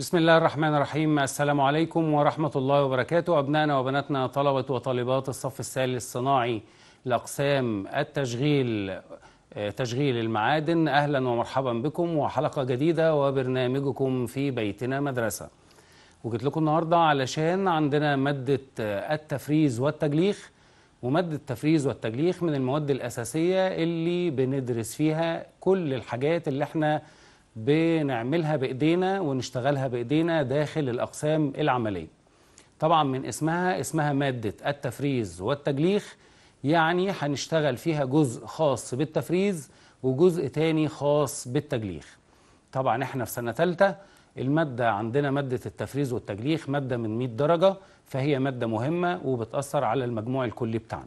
بسم الله الرحمن الرحيم السلام عليكم ورحمة الله وبركاته أبنائنا وبناتنا طلبة وطالبات الصف الثالث الصناعي لأقسام التشغيل تشغيل المعادن أهلا ومرحبا بكم وحلقة جديدة وبرنامجكم في بيتنا مدرسة وجيت لكم النهاردة علشان عندنا مادة التفريز والتجليخ ومادة التفريز والتجليخ من المواد الأساسية اللي بندرس فيها كل الحاجات اللي احنا بنعملها بايدينا ونشتغلها بايدينا داخل الاقسام العمليه طبعا من اسمها اسمها ماده التفريز والتجليخ يعني هنشتغل فيها جزء خاص بالتفريز وجزء تاني خاص بالتجليخ طبعا احنا في سنه ثالثه الماده عندنا ماده التفريز والتجليخ ماده من 100 درجه فهي ماده مهمه وبتاثر على المجموع الكلي بتاعنا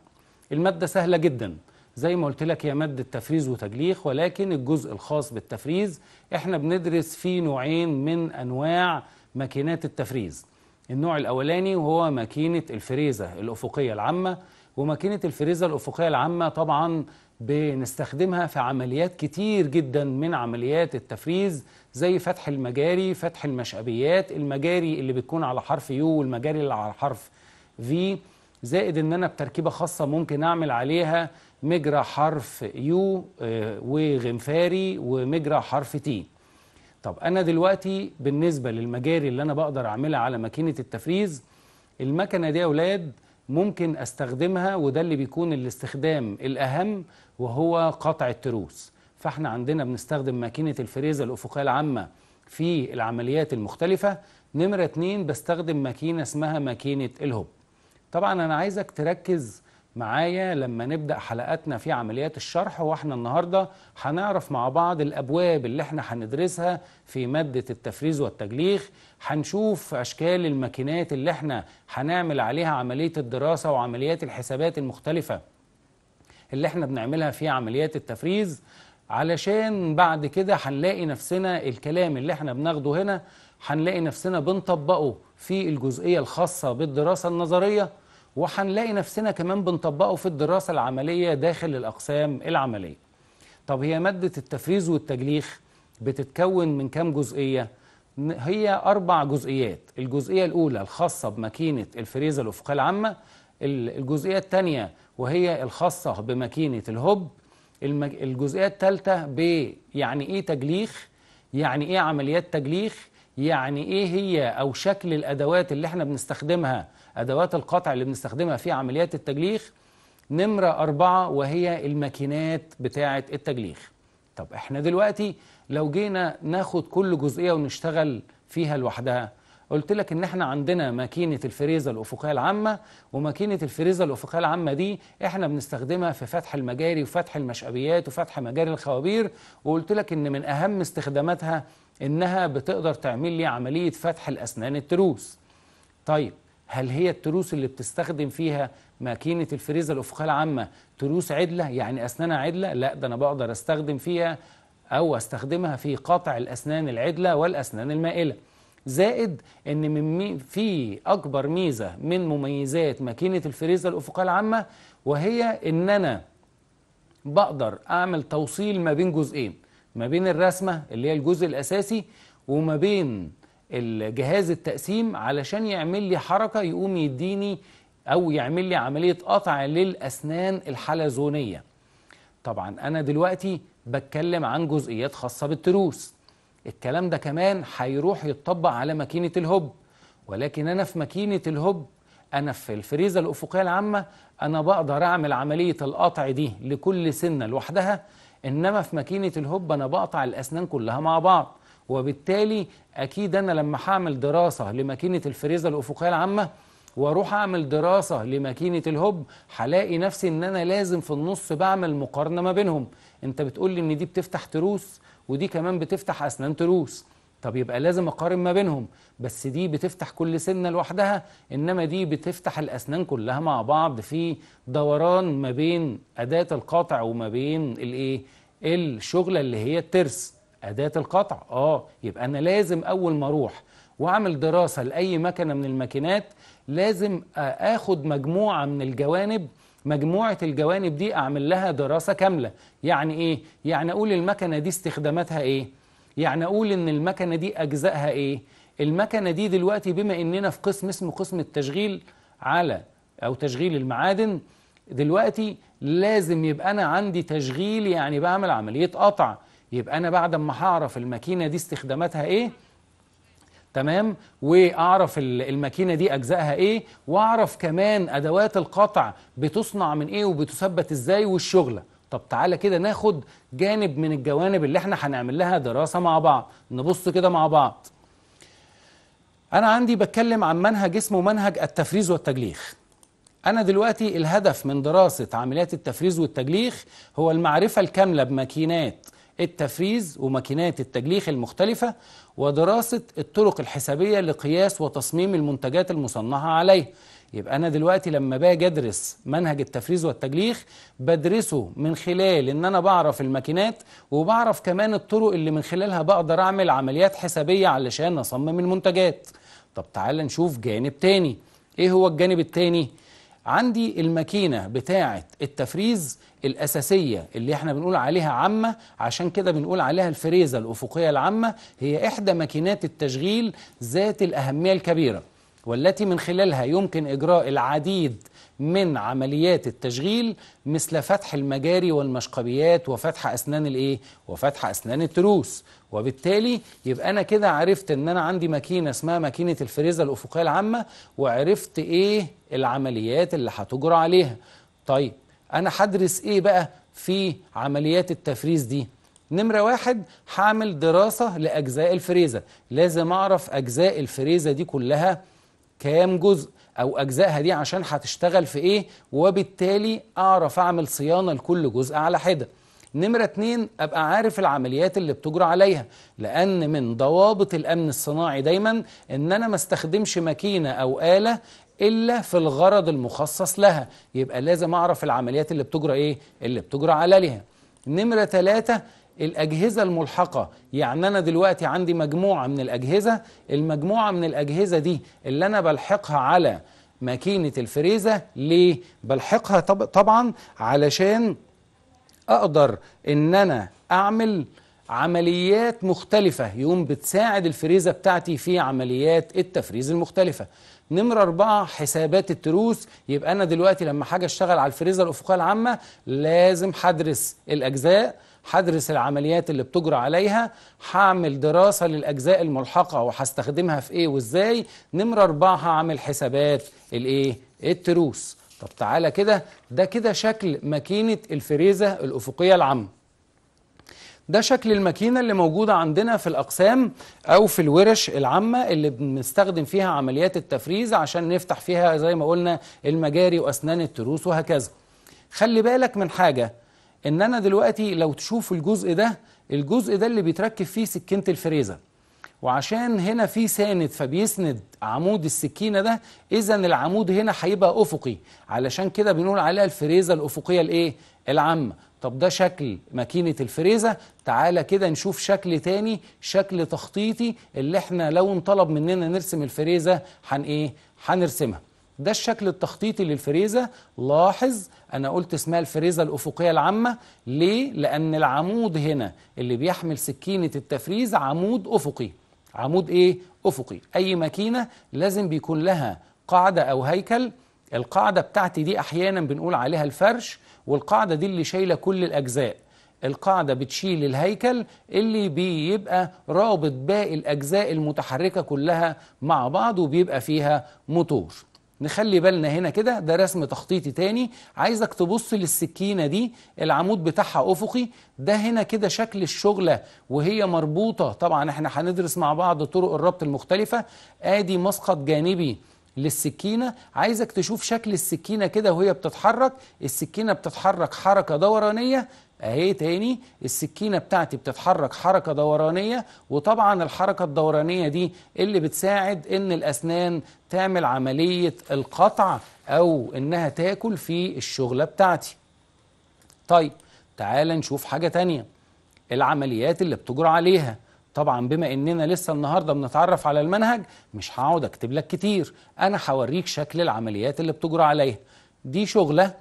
الماده سهله جدا زي ما قلت لك هي مادة تفريز وتجليخ ولكن الجزء الخاص بالتفريز احنا بندرس فيه نوعين من أنواع ماكينات التفريز النوع الأولاني وهو ماكينة الفريزة الأفقية العامة وماكينة الفريزة الأفقية العامة طبعا بنستخدمها في عمليات كتير جدا من عمليات التفريز زي فتح المجاري فتح المشأبيات المجاري اللي بتكون على حرف يو والمجاري اللي على حرف في زائد ان انا بتركيبه خاصه ممكن اعمل عليها مجرى حرف يو آه، وغنفاري ومجرى حرف تي طب أنا دلوقتي بالنسبة للمجاري اللي أنا بقدر أعملها على ماكينة التفريز المكنة دي يا أولاد ممكن أستخدمها وده اللي بيكون الاستخدام الأهم وهو قطع التروس فاحنا عندنا بنستخدم ماكينة الفريزة الأفقية العامة في العمليات المختلفة نمرة اتنين بستخدم ماكينة اسمها ماكينة الهوب طبعا أنا عايزك تركز معايا لما نبدأ حلقاتنا في عمليات الشرح واحنا النهاردة هنعرف مع بعض الأبواب اللي احنا هندرسها في مادة التفريز والتجليخ هنشوف أشكال الماكينات اللي احنا هنعمل عليها عملية الدراسة وعمليات الحسابات المختلفة اللي احنا بنعملها في عمليات التفريز علشان بعد كده هنلاقي نفسنا الكلام اللي احنا بناخده هنا هنلاقي نفسنا بنطبقه في الجزئية الخاصة بالدراسة النظرية وهنلاقي نفسنا كمان بنطبقه في الدراسة العملية داخل الأقسام العملية طب هي مادة التفريز والتجليخ بتتكون من كام جزئية؟ هي أربع جزئيات الجزئية الأولى الخاصة بماكينة الفريزة الأفقية العامة الجزئية الثانية وهي الخاصة بماكينة الهب الجزئية الثالثة يعني إيه تجليخ يعني إيه عمليات تجليخ يعني إيه هي أو شكل الأدوات اللي إحنا بنستخدمها أدوات القطع اللي بنستخدمها في عمليات التجليخ نمرة أربعة وهي الماكينات بتاعة التجليخ طب احنا دلوقتي لو جينا ناخد كل جزئية ونشتغل فيها لوحدها قلت لك ان احنا عندنا ماكينة الفريزة الافقية العامة وماكينة الفريزة الافقية العامة دي احنا بنستخدمها في فتح المجاري وفتح المشأبيات وفتح مجاري الخوابير وقلت لك ان من اهم استخداماتها انها بتقدر تعمل لي عملية فتح الاسنان التروس طيب هل هي التروس اللي بتستخدم فيها ماكينة الفريزة الأفقية العامة تروس عدلة يعني أسنانها عدلة لا ده أنا بقدر أستخدم فيها أو أستخدمها في قطع الأسنان العدلة والأسنان المائلة زائد ان من مي في اكبر ميزه من مميزات ماكينه الفريزه الافقيه العامه وهي ان انا بقدر اعمل توصيل ما بين جزئين ما بين الرسمه اللي هي الجزء الاساسي وما بين الجهاز التقسيم علشان يعمل لي حركة يقوم يديني أو يعمل لي عملية قطع للأسنان الحلزونية طبعا أنا دلوقتي بتكلم عن جزئيات خاصة بالتروس الكلام ده كمان هيروح يتطبق على ماكينة الهب ولكن أنا في ماكينة الهب أنا في الفريزة الأفقية العامة أنا بقدر أعمل عملية القطع دي لكل سنة لوحدها إنما في ماكينة الهب أنا بقطع الأسنان كلها مع بعض وبالتالي اكيد انا لما هعمل دراسه لماكينه الفريزه الافقيه العامه واروح اعمل دراسه لماكينه الهوب هلاقي نفسي ان انا لازم في النص بعمل مقارنه ما بينهم انت بتقول لي ان دي بتفتح تروس ودي كمان بتفتح اسنان تروس طب يبقى لازم اقارن ما بينهم بس دي بتفتح كل سنه لوحدها انما دي بتفتح الاسنان كلها مع بعض في دوران ما بين اداه القاطع وما بين الايه الشغله اللي هي الترس أداة القطع آه يبقى أنا لازم أول ما أروح وأعمل دراسة لأي مكنة من الماكينات لازم آخد مجموعة من الجوانب مجموعة الجوانب دي أعمل لها دراسة كاملة يعني إيه؟ يعني أقول المكنة دي استخداماتها إيه؟ يعني أقول إن المكنة دي أجزائها إيه؟ المكنة دي دلوقتي بما إننا في قسم اسمه قسم التشغيل على أو تشغيل المعادن دلوقتي لازم يبقى أنا عندي تشغيل يعني بعمل عملية قطع يبقى أنا بعد ما هعرف الماكينة دي استخداماتها إيه تمام واعرف الماكينه دي اجزائها ايه واعرف كمان ادوات القطع بتصنع من ايه وبتثبت ازاي والشغله طب تعالى كده ناخد جانب من الجوانب اللي احنا هنعمل لها دراسه مع بعض نبص كده مع بعض انا عندي بتكلم عن منهج اسمه منهج التفريز والتجليخ أنا دلوقتي الهدف من دراسة عمليات التفريز والتجليخ هو المعرفة الكاملة بماكينات التفريز وماكينات التجليخ المختلفة ودراسة الطرق الحسابية لقياس وتصميم المنتجات المصنعة عليه يبقى أنا دلوقتي لما باجي أدرس منهج التفريز والتجليخ بدرسه من خلال إن أنا بعرف الماكينات وبعرف كمان الطرق اللي من خلالها بقدر أعمل عمليات حسابية علشان أصمم المنتجات طب تعال نشوف جانب تاني إيه هو الجانب التاني؟ عندي الماكينة بتاعة التفريز الأساسية اللي احنا بنقول عليها عامة عشان كده بنقول عليها الفريزة الأفقية العامة هي إحدى ماكينات التشغيل ذات الأهمية الكبيرة والتي من خلالها يمكن إجراء العديد من عمليات التشغيل مثل فتح المجاري والمشقبيات وفتح أسنان الإيه؟ وفتح أسنان التروس وبالتالي يبقى أنا كده عرفت إن أنا عندي ماكينة اسمها ماكينة الفريزة الأفقية العامة وعرفت إيه العمليات اللي هتجرى عليها طيب أنا هدرس إيه بقى في عمليات التفريز دي نمرة واحد هعمل دراسة لأجزاء الفريزة لازم أعرف أجزاء الفريزة دي كلها كام جزء أو أجزائها دي عشان هتشتغل في إيه وبالتالي أعرف أعمل صيانة لكل جزء على حدة نمرة اتنين أبقى عارف العمليات اللي بتجرى عليها لأن من ضوابط الأمن الصناعي دايما إن أنا ما استخدمش ماكينة أو آلة إلا في الغرض المخصص لها يبقى لازم أعرف العمليات اللي بتجرى إيه اللي بتجرى عليها نمرة ثلاثة الأجهزة الملحقة يعني أنا دلوقتي عندي مجموعة من الأجهزة المجموعة من الأجهزة دي اللي أنا بلحقها على ماكينة الفريزة ليه؟ بلحقها طبعا علشان أقدر إن أنا أعمل عمليات مختلفة يقوم بتساعد الفريزة بتاعتي في عمليات التفريز المختلفة نمرة أربعة حسابات التروس يبقى أنا دلوقتي لما حاجة اشتغل على الفريزة الأفقية العامة لازم هدرس الأجزاء هدرس العمليات اللي بتجرى عليها هعمل دراسة للأجزاء الملحقة وهستخدمها في إيه وإزاي نمرة أربعة هعمل حسابات الإيه التروس طب تعالى كده ده كده شكل ماكينة الفريزة الأفقية العامة ده شكل الماكينه اللي موجوده عندنا في الاقسام او في الورش العامه اللي بنستخدم فيها عمليات التفريز عشان نفتح فيها زي ما قلنا المجاري واسنان التروس وهكذا خلي بالك من حاجه ان انا دلوقتي لو تشوف الجزء ده الجزء ده اللي بيتركب فيه سكينه الفريزه وعشان هنا في ساند فبيسند عمود السكينه ده اذا العمود هنا هيبقى افقي علشان كده بنقول عليها الفريزه الافقيه الايه العامه طب ده شكل ماكينة الفريزة تعالى كده نشوف شكل تاني شكل تخطيطي اللي احنا لو انطلب مننا نرسم الفريزة هن ايه هنرسمها ده الشكل التخطيطي للفريزة لاحظ أنا قلت اسمها الفريزة الأفقية العامة ليه؟ لأن العمود هنا اللي بيحمل سكينة التفريز عمود أفقي عمود إيه؟ أفقي أي ماكينة لازم بيكون لها قاعدة أو هيكل القاعدة بتاعتي دي أحيانا بنقول عليها الفرش والقاعدة دي اللي شايلة كل الأجزاء القاعدة بتشيل الهيكل اللي بيبقى رابط باقي الأجزاء المتحركة كلها مع بعض وبيبقى فيها موتور نخلي بالنا هنا كده ده رسم تخطيطي تاني عايزك تبص للسكينة دي العمود بتاعها أفقي ده هنا كده شكل الشغلة وهي مربوطة طبعا احنا هندرس مع بعض طرق الربط المختلفة آدي مسقط جانبي للسكينة عايزك تشوف شكل السكينة كده وهي بتتحرك السكينة بتتحرك حركة دورانية اهي تاني السكينة بتاعتي بتتحرك حركة دورانية وطبعا الحركة الدورانية دي اللي بتساعد ان الاسنان تعمل عملية القطع او انها تاكل في الشغلة بتاعتي طيب تعال نشوف حاجة تانية العمليات اللي بتجرى عليها طبعا بما اننا لسه النهارده بنتعرف على المنهج مش هقعد اكتب لك كتير انا هوريك شكل العمليات اللي بتجرى عليها دي شغله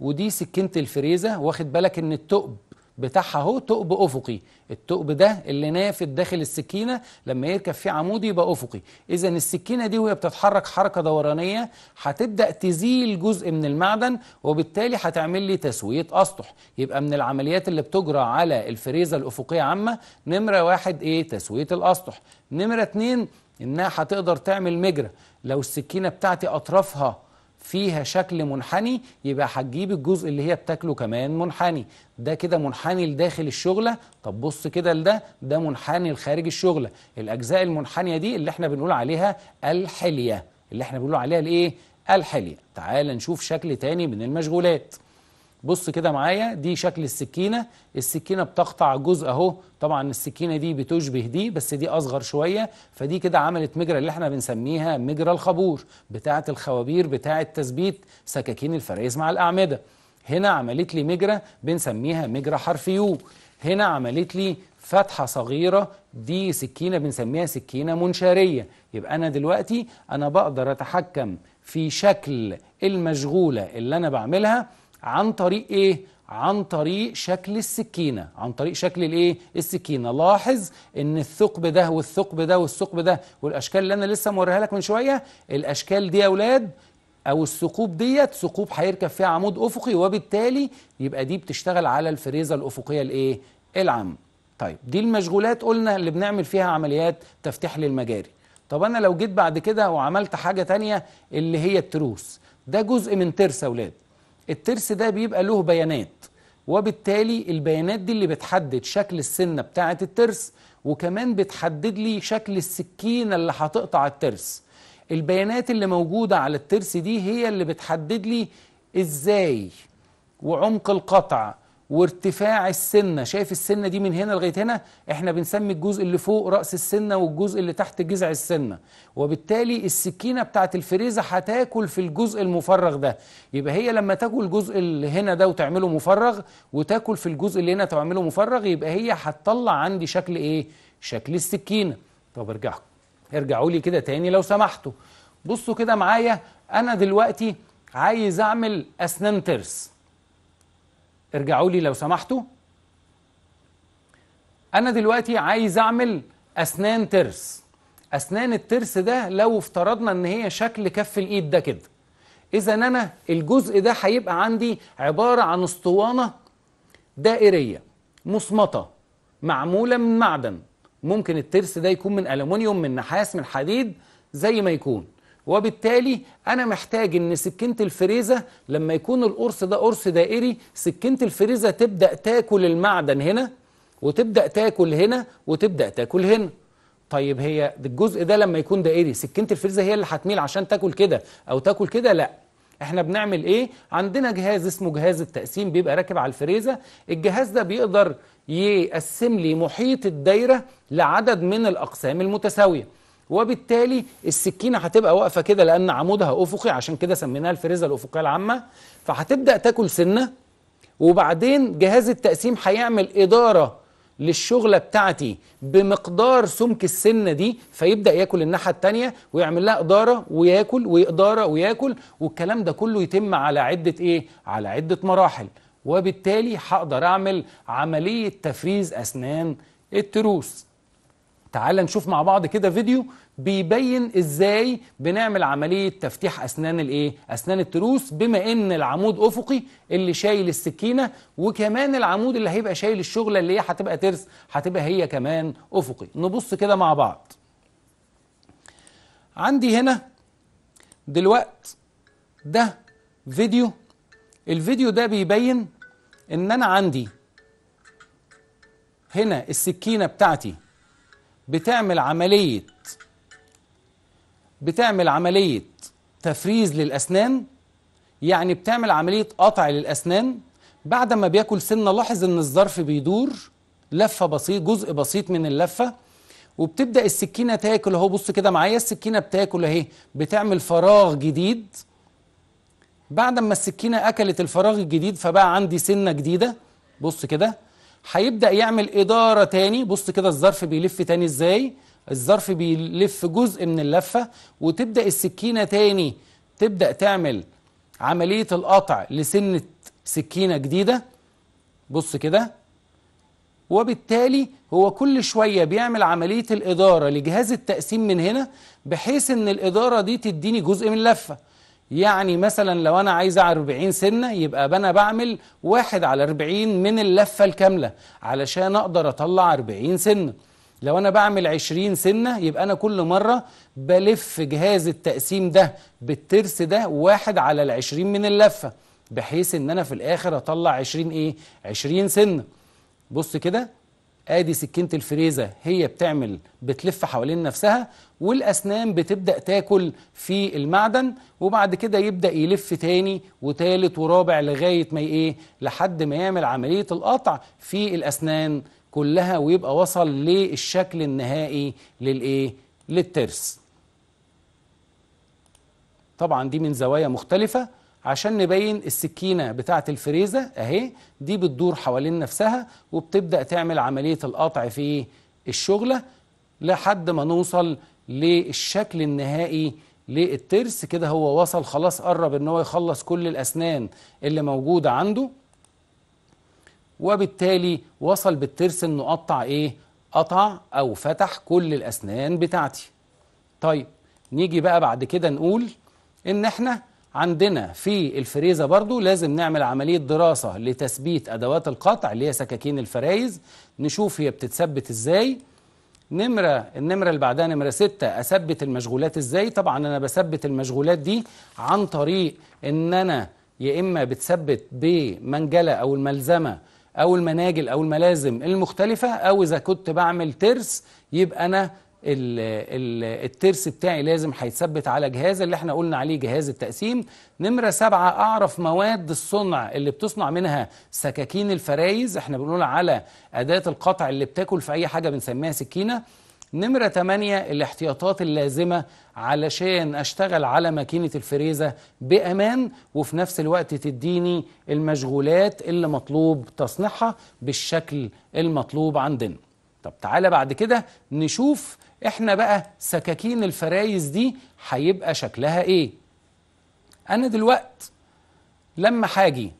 ودي سكينه الفريزه واخد بالك ان التقب بتاعها اهو ثقب افقي الثقب ده اللي نافذ داخل السكينه لما يركب فيه عمود يبقى افقي اذا السكينه دي وهي بتتحرك حركه دورانيه هتبدا تزيل جزء من المعدن وبالتالي هتعمل لي تسويه اسطح يبقى من العمليات اللي بتجرى على الفريزه الافقيه عامه نمره واحد ايه تسويه الاسطح نمره اتنين انها هتقدر تعمل مجرى لو السكينه بتاعتي اطرافها فيها شكل منحني يبقى هتجيب الجزء اللي هي بتاكله كمان منحني ده كده منحني لداخل الشغله طب بص كده لده ده منحني لخارج الشغله الاجزاء المنحنيه دي اللي احنا بنقول عليها الحليه اللي احنا بنقول عليها الايه الحليه تعال نشوف شكل تاني من المشغولات بص كده معايا دي شكل السكينة السكينة بتقطع جزء اهو طبعا السكينة دي بتشبه دي بس دي أصغر شوية فدي كده عملت مجرى اللي احنا بنسميها مجرى الخبور بتاعة الخوابير بتاعة تثبيت سكاكين الفرائز مع الأعمدة هنا عملت لي مجرى بنسميها مجرى حرف يو هنا عملت لي فتحة صغيرة دي سكينة بنسميها سكينة منشارية يبقى أنا دلوقتي أنا بقدر أتحكم في شكل المشغولة اللي أنا بعملها عن طريق ايه عن طريق شكل السكينة عن طريق شكل الايه السكينة لاحظ ان الثقب ده والثقب ده والثقب ده والاشكال اللي انا لسه موريها لك من شوية الاشكال دي يا اولاد او الثقوب ديت ثقوب هيركب فيها عمود افقي وبالتالي يبقى دي بتشتغل على الفريزة الافقية الايه العامة طيب دي المشغولات قلنا اللي بنعمل فيها عمليات تفتيح للمجاري طب انا لو جيت بعد كده وعملت حاجة تانية اللي هي التروس ده جزء من ترس يا اولاد الترس ده بيبقى له بيانات وبالتالي البيانات دي اللي بتحدد شكل السنة بتاعة الترس وكمان بتحدد لي شكل السكينة اللي هتقطع الترس البيانات اللي موجودة على الترس دي هي اللي بتحدد لي ازاي وعمق القطع وارتفاع السنة شايف السنة دي من هنا لغاية هنا احنا بنسمي الجزء اللي فوق رأس السنة والجزء اللي تحت جذع السنة وبالتالي السكينة بتاعت الفريزة هتاكل في الجزء المفرغ ده يبقى هي لما تاكل الجزء اللي هنا ده وتعمله مفرغ وتاكل في الجزء اللي هنا تعمله مفرغ يبقى هي هتطلع عندي شكل ايه شكل السكينة طب ارجعوا ارجعوا لي كده تاني لو سمحتوا بصوا كده معايا انا دلوقتي عايز اعمل اسنان ترس ارجعوا لي لو سمحتوا انا دلوقتي عايز اعمل اسنان ترس اسنان الترس ده لو افترضنا ان هي شكل كف الايد ده كده اذا انا الجزء ده هيبقى عندي عباره عن اسطوانه دائريه مصمطه معموله من معدن ممكن الترس ده يكون من الومنيوم من نحاس من حديد زي ما يكون وبالتالي انا محتاج ان سكينه الفريزه لما يكون القرص ده قرص دائري سكينه الفريزه تبدا تاكل المعدن هنا وتبدا تاكل هنا وتبدا تاكل هنا طيب هي الجزء ده لما يكون دائري سكينه الفريزه هي اللي هتميل عشان تاكل كده او تاكل كده لا احنا بنعمل ايه عندنا جهاز اسمه جهاز التقسيم بيبقى راكب على الفريزه الجهاز ده بيقدر يقسم لي محيط الدايره لعدد من الاقسام المتساويه وبالتالي السكينه هتبقى واقفه كده لان عمودها افقي عشان كده سميناها الفريزه الافقيه العامه فهتبدا تاكل سنه وبعدين جهاز التقسيم هيعمل اداره للشغله بتاعتي بمقدار سمك السنه دي فيبدا ياكل الناحيه الثانيه ويعمل لها اداره وياكل واداره وياكل والكلام ده كله يتم على عده ايه؟ على عده مراحل وبالتالي هقدر اعمل عمليه تفريز اسنان التروس. تعال نشوف مع بعض كده فيديو بيبين ازاي بنعمل عمليه تفتيح اسنان الايه اسنان التروس بما ان العمود افقي اللي شايل السكينه وكمان العمود اللي هيبقى شايل الشغله اللي هي هتبقى ترس هتبقى هي كمان افقي نبص كده مع بعض عندي هنا دلوقت ده فيديو الفيديو ده بيبين ان انا عندي هنا السكينه بتاعتي بتعمل عمليه بتعمل عملية تفريز للأسنان يعني بتعمل عملية قطع للأسنان بعد ما بياكل سنة لاحظ إن الظرف بيدور لفة بسيط جزء بسيط من اللفة وبتبدأ السكينة تاكل أهو بص كده معايا السكينة بتاكل أهي بتعمل فراغ جديد بعد ما السكينة أكلت الفراغ الجديد فبقى عندي سنة جديدة بص كده هيبدأ يعمل إدارة تاني بص كده الظرف بيلف تاني إزاي الظرف بيلف جزء من اللفة وتبدأ السكينة تاني تبدأ تعمل عملية القطع لسنة سكينة جديدة بص كده وبالتالي هو كل شوية بيعمل عملية الإدارة لجهاز التقسيم من هنا بحيث إن الإدارة دي تديني جزء من اللفة يعني مثلا لو أنا عايز 40 سنة يبقى أنا بعمل واحد على 40 من اللفة الكاملة علشان أقدر أطلع 40 سنة لو أنا بعمل 20 سنة يبقى أنا كل مرة بلف جهاز التقسيم ده بالترس ده واحد على العشرين من اللفة بحيث إن أنا في الآخر أطلع 20 إيه؟ 20 سنة بص كده ادي سكينه الفريزه هي بتعمل بتلف حوالين نفسها والاسنان بتبدا تاكل في المعدن وبعد كده يبدا يلف تاني وتالت ورابع لغايه ما ايه لحد ما يعمل عمليه القطع في الاسنان كلها ويبقى وصل للشكل النهائي للايه للترس طبعا دي من زوايا مختلفة عشان نبين السكينة بتاعة الفريزة اهي دي بتدور حوالين نفسها وبتبدأ تعمل عملية القطع في الشغلة لحد ما نوصل للشكل النهائي للترس كده هو وصل خلاص قرب ان هو يخلص كل الاسنان اللي موجودة عنده وبالتالي وصل بالترس انه قطع ايه قطع او فتح كل الاسنان بتاعتي طيب نيجي بقى بعد كده نقول ان احنا عندنا في الفريزة برضو لازم نعمل عملية دراسة لتثبيت أدوات القطع اللي هي سكاكين الفرايز نشوف هي بتتثبت إزاي نمرة النمرة اللي بعدها نمرة ستة أثبت المشغولات إزاي طبعا أنا بثبت المشغولات دي عن طريق إن أنا يا إما بتثبت بمنجلة أو الملزمة او المناجل او الملازم المختلفه او اذا كنت بعمل ترس يبقى انا الـ الـ الترس بتاعي لازم هيتثبت على جهاز اللي احنا قلنا عليه جهاز التقسيم نمرة سبعة أعرف مواد الصنع اللي بتصنع منها سكاكين الفرايز احنا بنقول على أداة القطع اللي بتاكل في أي حاجة بنسميها سكينة نمرة 8 الاحتياطات اللازمة علشان اشتغل على ماكينة الفريزة بامان وفي نفس الوقت تديني المشغولات اللي مطلوب تصنيعها بالشكل المطلوب عندنا طب تعالى بعد كده نشوف احنا بقى سكاكين الفرايز دي هيبقى شكلها ايه انا دلوقت لما هاجي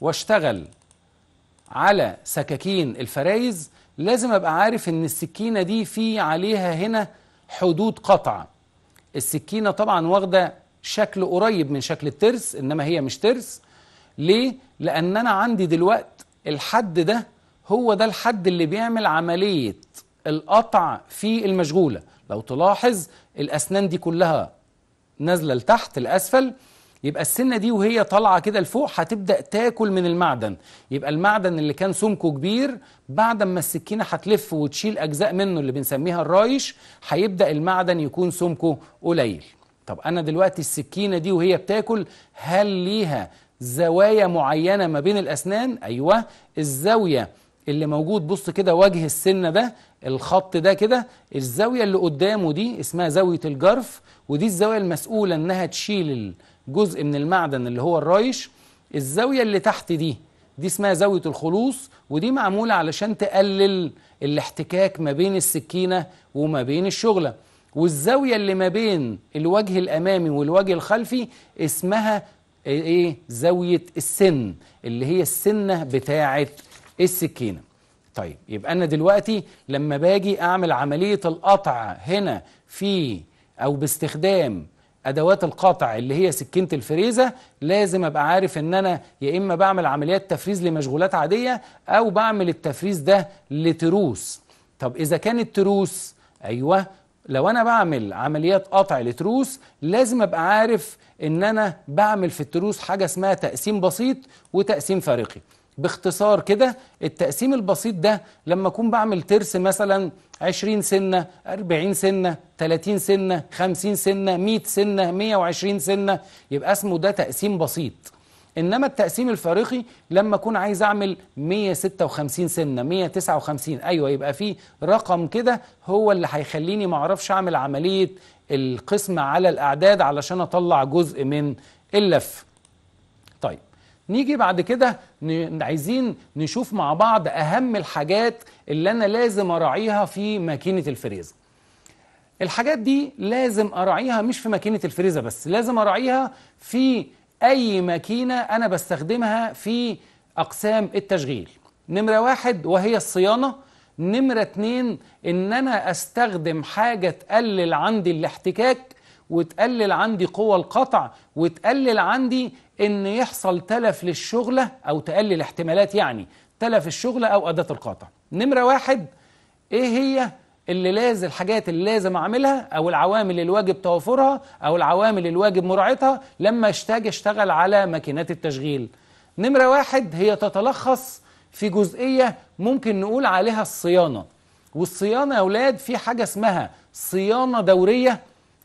واشتغل على سكاكين الفرايز لازم ابقى عارف ان السكينه دي في عليها هنا حدود قطع السكينه طبعا واخده شكل قريب من شكل الترس انما هي مش ترس ليه لان انا عندي دلوقت الحد ده هو ده الحد اللي بيعمل عمليه القطع في المشغوله لو تلاحظ الاسنان دي كلها نازله لتحت الاسفل يبقى السنه دي وهي طالعه كده لفوق هتبدا تاكل من المعدن يبقى المعدن اللي كان سمكه كبير بعد ما السكينه هتلف وتشيل اجزاء منه اللي بنسميها الرايش هيبدا المعدن يكون سمكه قليل طب انا دلوقتي السكينه دي وهي بتاكل هل ليها زوايا معينه ما بين الاسنان ايوه الزاويه اللي موجود بص كده وجه السنه ده الخط ده كده الزاويه اللي قدامه دي اسمها زاويه الجرف ودي الزاويه المسؤوله انها تشيل جزء من المعدن اللي هو الرايش الزاوية اللي تحت دي دي اسمها زاوية الخلوص ودي معمولة علشان تقلل الاحتكاك ما بين السكينة وما بين الشغلة والزاوية اللي ما بين الوجه الأمامي والوجه الخلفي اسمها ايه زاوية السن اللي هي السنة بتاعة السكينة طيب يبقى أنا دلوقتي لما باجي أعمل عملية القطع هنا في أو باستخدام ادوات القطع اللي هي سكينه الفريزه لازم ابقى عارف ان انا يا اما بعمل عمليات تفريز لمشغولات عاديه او بعمل التفريز ده لتروس طب اذا كانت تروس ايوه لو انا بعمل عمليات قطع لتروس لازم ابقى عارف ان انا بعمل في التروس حاجه اسمها تقسيم بسيط وتقسيم فارقي باختصار كده التقسيم البسيط ده لما أكون بعمل ترس مثلا 20 سنة 40 سنة 30 سنة 50 سنة 100 سنة 120 سنة يبقى اسمه ده تقسيم بسيط إنما التقسيم الفارقي لما أكون عايز أعمل 156 سنة 159 أيوة يبقى في رقم كده هو اللي هيخليني ما اعرفش أعمل عملية القسم على الأعداد علشان أطلع جزء من اللفه نيجي بعد كده عايزين نشوف مع بعض أهم الحاجات اللي أنا لازم أراعيها في ماكينة الفريزر الحاجات دي لازم أراعيها مش في ماكينة الفريزر بس لازم أراعيها في أي ماكينة أنا بستخدمها في أقسام التشغيل نمرة واحد وهي الصيانة نمرة اتنين إن أنا أستخدم حاجة تقلل عندي الاحتكاك وتقلل عندي قوى القطع وتقلل عندي ان يحصل تلف للشغلة او تقلل احتمالات يعني تلف الشغلة او اداة القاطع نمرة واحد ايه هي اللي لازم الحاجات اللي لازم اعملها او العوامل الواجب توفرها او العوامل الواجب مراعتها لما اشتاج اشتغل على ماكينات التشغيل نمرة واحد هي تتلخص في جزئية ممكن نقول عليها الصيانة والصيانة يا أولاد في حاجة اسمها صيانة دورية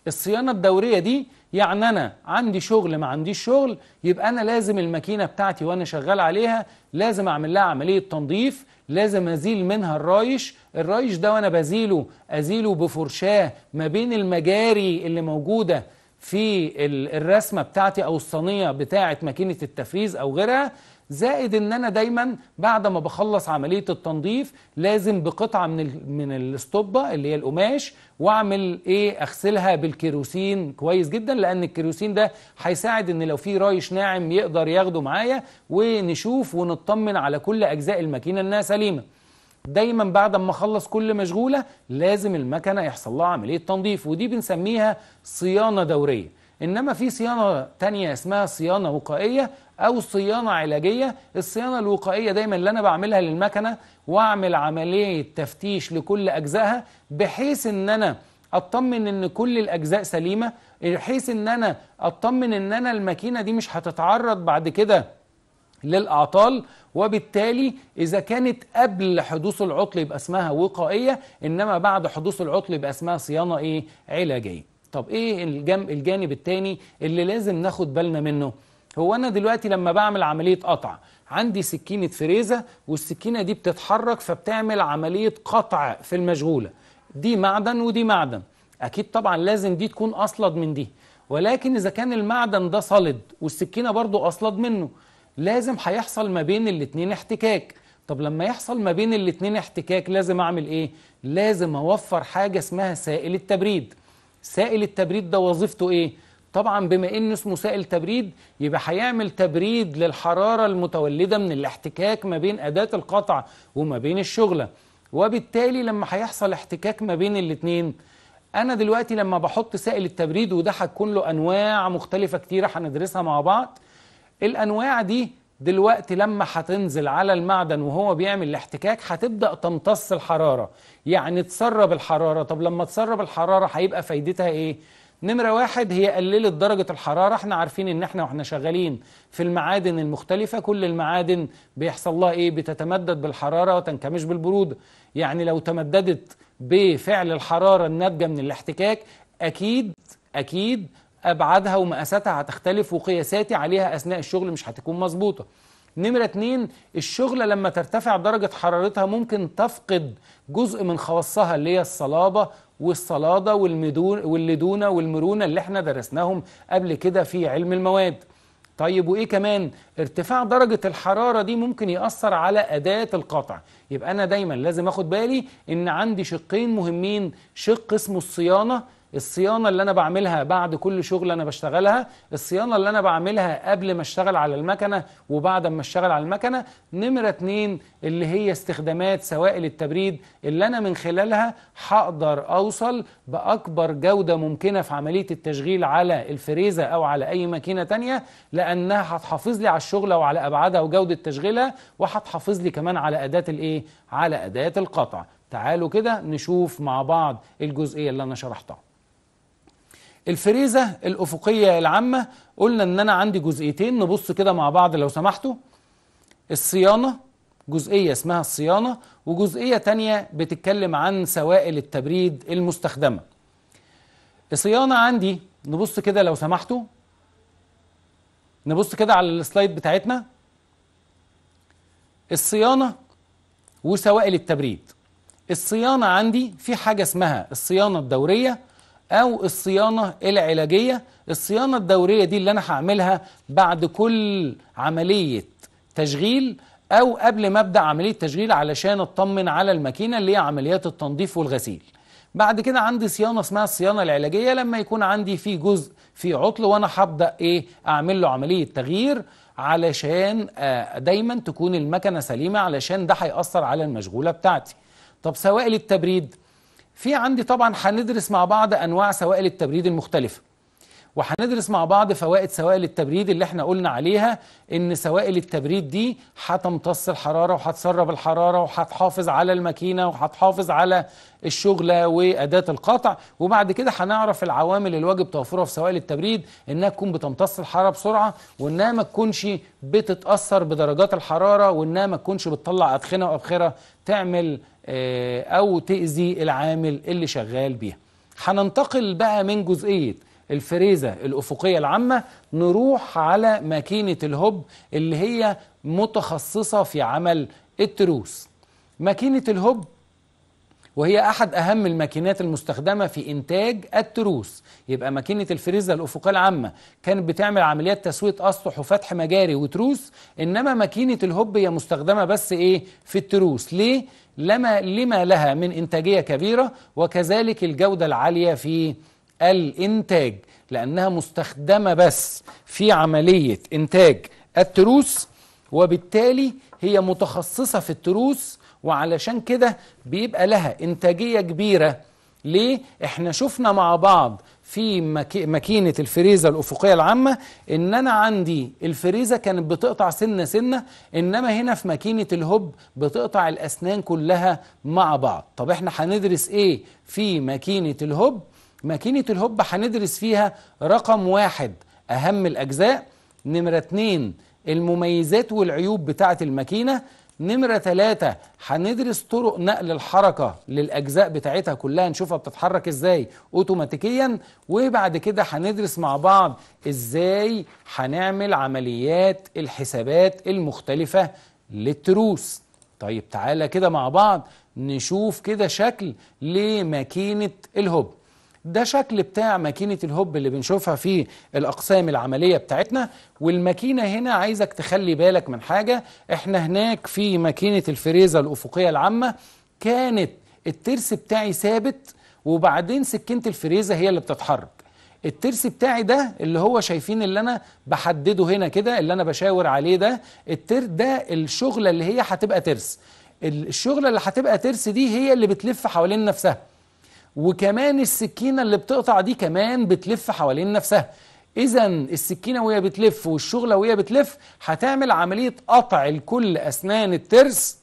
الصيانة الدورية دي يعني أنا عندي شغل ما عنديش شغل يبقى أنا لازم الماكينة بتاعتي وأنا شغال عليها لازم أعمل لها عملية تنظيف لازم أزيل منها الرايش الرايش ده وأنا بزيله أزيله بفرشاه ما بين المجاري اللي موجودة في الرسمة بتاعتي أو الصينية بتاعة ماكينة التفريز أو غيرها زائد ان انا دايما بعد ما بخلص عمليه التنظيف لازم بقطعه من ال... من الاسطبه اللي هي القماش واعمل ايه اغسلها بالكيروسين كويس جدا لان الكيروسين ده هيساعد ان لو في رايش ناعم يقدر ياخده معايا ونشوف ونطمن على كل اجزاء الماكينه انها سليمه دايما بعد ما اخلص كل مشغوله لازم المكنه يحصل لها عمليه تنظيف ودي بنسميها صيانه دوريه انما في صيانه تانية اسمها صيانه وقائيه او صيانه علاجيه الصيانه الوقائيه دايما اللي انا بعملها للمكنه واعمل عمليه تفتيش لكل اجزائها بحيث ان انا اطمن ان كل الاجزاء سليمه بحيث ان انا اطمن ان انا الماكينه دي مش هتتعرض بعد كده للاعطال وبالتالي اذا كانت قبل حدوث العطل يبقى اسمها وقائيه انما بعد حدوث العطل يبقى اسمها صيانه ايه علاجيه طب ايه الجانب الثاني اللي لازم ناخد بالنا منه هو أنا دلوقتي لما بعمل عملية قطع عندي سكينة فريزة والسكينة دي بتتحرك فبتعمل عملية قطع في المشغولة دي معدن ودي معدن أكيد طبعا لازم دي تكون أصلد من دي ولكن إذا كان المعدن ده صلد والسكينة برضو أصلد منه لازم هيحصل ما بين الاتنين احتكاك طب لما يحصل ما بين الاتنين احتكاك لازم أعمل إيه؟ لازم أوفر حاجة اسمها سائل التبريد سائل التبريد ده وظيفته إيه؟ طبعا بما ان اسمه سائل تبريد يبقى هيعمل تبريد للحراره المتولده من الاحتكاك ما بين اداه القطع وما بين الشغله وبالتالي لما هيحصل احتكاك ما بين الاثنين انا دلوقتي لما بحط سائل التبريد وده هتكون له انواع مختلفه كتيره هندرسها مع بعض الانواع دي دلوقتي لما هتنزل على المعدن وهو بيعمل الاحتكاك هتبدا تمتص الحراره يعني تسرب الحراره طب لما تسرب الحراره هيبقى فايدتها ايه نمرة واحد هي قللت درجة الحرارة احنا عارفين ان احنا واحنا شغالين في المعادن المختلفة كل المعادن بيحصل لها ايه بتتمدد بالحرارة وتنكمش بالبرودة يعني لو تمددت بفعل الحرارة الناتجة من الاحتكاك اكيد اكيد ابعادها ومقاساتها هتختلف وقياساتي عليها اثناء الشغل مش هتكون مظبوطه نمرة اتنين الشغلة لما ترتفع درجة حرارتها ممكن تفقد جزء من خواصها اللي هي الصلابة والصلاده واللدونه والمرونه اللي احنا درسناهم قبل كده في علم المواد طيب وايه كمان ارتفاع درجه الحراره دي ممكن ياثر على اداه القطع يبقى انا دايما لازم اخد بالي ان عندي شقين مهمين شق اسمه الصيانه الصيانة اللي أنا بعملها بعد كل شغل أنا بشتغلها الصيانة اللي أنا بعملها قبل ما أشتغل على المكنة وبعد ما أشتغل على المكنة نمرة اتنين اللي هي استخدامات سوائل التبريد اللي أنا من خلالها هقدر أوصل بأكبر جودة ممكنة في عملية التشغيل على الفريزة أو على أي ماكينة تانية لأنها هتحافظ لي على الشغل وعلى أبعادها وجودة تشغيلها وهتحافظ لي كمان على أداة الإيه؟ على أداة القطع تعالوا كده نشوف مع بعض الجزئية اللي أنا شرحتها الفريزة الأفقية العامة قلنا إن أنا عندي جزئيتين نبص كده مع بعض لو سمحتوا الصيانة جزئية اسمها الصيانة وجزئية تانية بتتكلم عن سوائل التبريد المستخدمة الصيانة عندي نبص كده لو سمحتوا نبص كده على السلايد بتاعتنا الصيانة وسوائل التبريد الصيانة عندي في حاجة اسمها الصيانة الدورية أو الصيانة العلاجية الصيانة الدورية دي اللي أنا هعملها بعد كل عملية تشغيل أو قبل ما أبدأ عملية تشغيل علشان أطمن على الماكينة اللي هي عمليات التنظيف والغسيل بعد كده عندي صيانه اسمها الصيانه العلاجيه لما يكون عندي في جزء في عطل وانا هبدا ايه اعمل له عمليه تغيير علشان آه، دايما تكون المكنه سليمه علشان ده هياثر على المشغوله بتاعتي طب سوائل التبريد في عندي طبعا هندرس مع بعض انواع سوائل التبريد المختلفه وهندرس مع بعض فوائد سوائل التبريد اللي احنا قلنا عليها ان سوائل التبريد دي هتمتص الحراره وهتسرب الحراره وهتحافظ على الماكينه وهتحافظ على الشغله واداه القطع وبعد كده هنعرف العوامل الواجب توفرها في سوائل التبريد انها تكون بتمتص الحراره بسرعه وانها ما تكونش بتتاثر بدرجات الحراره وانها ما تكونش بتطلع ادخنه وابخره تعمل آه، او تاذي العامل اللي شغال بيها هننتقل بقى من جزئيه الفريزة الأفقية العامة نروح على ماكينة الهب اللي هي متخصصة في عمل التروس ماكينة الهب وهي أحد أهم الماكينات المستخدمة في إنتاج التروس يبقى ماكينة الفريزة الأفقية العامة كانت بتعمل عمليات تسوية أسطح وفتح مجاري وتروس إنما ماكينة الهب هي مستخدمة بس إيه في التروس ليه؟ لما لما لها من إنتاجية كبيرة وكذلك الجودة العالية في الإنتاج لأنها مستخدمة بس في عملية إنتاج التروس وبالتالي هي متخصصة في التروس وعلشان كده بيبقى لها إنتاجية كبيرة ليه؟ احنا شفنا مع بعض في ماكينة الفريزة الأفقية العامة إن أنا عندي الفريزة كانت بتقطع سنة سنة إنما هنا في ماكينة الهب بتقطع الأسنان كلها مع بعض طب احنا هندرس إيه في ماكينة الهب؟ ماكينة الهوب هندرس فيها رقم واحد أهم الأجزاء نمرة اتنين المميزات والعيوب بتاعة الماكينة نمرة ثلاثة هندرس طرق نقل الحركة للأجزاء بتاعتها كلها نشوفها بتتحرك إزاي أوتوماتيكيا وبعد كده هندرس مع بعض إزاي هنعمل عمليات الحسابات المختلفة للتروس طيب تعالى كده مع بعض نشوف كده شكل لماكينة الهوب ده شكل بتاع ماكينة الهوب اللي بنشوفها في الأقسام العملية بتاعتنا والماكينة هنا عايزك تخلي بالك من حاجة احنا هناك في ماكينة الفريزة الأفقية العامة كانت الترس بتاعي ثابت وبعدين سكينة الفريزة هي اللي بتتحرك الترس بتاعي ده اللي هو شايفين اللي انا بحدده هنا كده اللي انا بشاور عليه ده التر ده الشغله اللي هي هتبقى ترس الشغله اللي هتبقى ترس دي هي اللي بتلف حوالين نفسها وكمان السكينة اللي بتقطع دي كمان بتلف حوالين نفسها إذا السكينة وهي بتلف والشغلة وهي بتلف هتعمل عملية قطع لكل أسنان الترس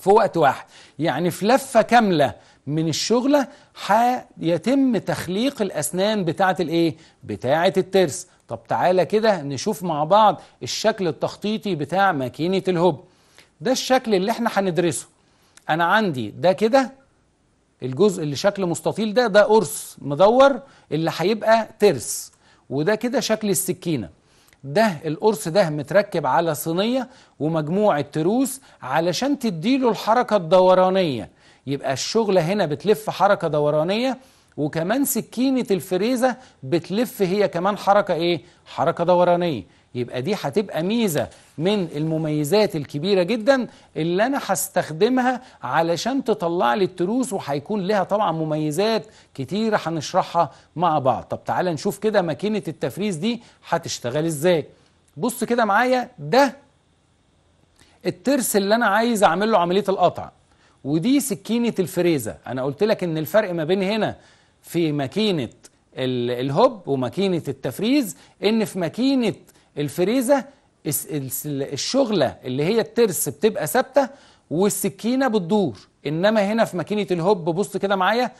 في وقت واحد يعني في لفة كاملة من الشغلة هيتم تخليق الأسنان بتاعة الإيه؟ بتاعة الترس طب تعالى كده نشوف مع بعض الشكل التخطيطي بتاع ماكينة الهب ده الشكل اللي احنا هندرسه أنا عندي ده كده الجزء اللي شكل مستطيل ده ده قرص مدور اللي هيبقى ترس وده كده شكل السكينه ده القرص ده متركب على صينيه ومجموعه تروس علشان تديله الحركه الدورانيه يبقى الشغله هنا بتلف حركه دورانيه وكمان سكينه الفريزه بتلف هي كمان حركه ايه حركه دورانيه يبقى دي هتبقى ميزة من المميزات الكبيرة جدا اللي أنا هستخدمها علشان تطلع لي التروس وهيكون لها طبعا مميزات كتيرة هنشرحها مع بعض طب تعال نشوف كده ماكينة التفريز دي هتشتغل ازاي بص كده معايا ده الترس اللي أنا عايز أعمل له عملية القطع ودي سكينة الفريزة أنا قلت لك إن الفرق ما بين هنا في ماكينة الهوب وماكينة التفريز إن في ماكينة الفريزه الشغله اللي هي الترس بتبقى ثابته والسكينه بتدور انما هنا في ماكينه الهوب بص كده معايا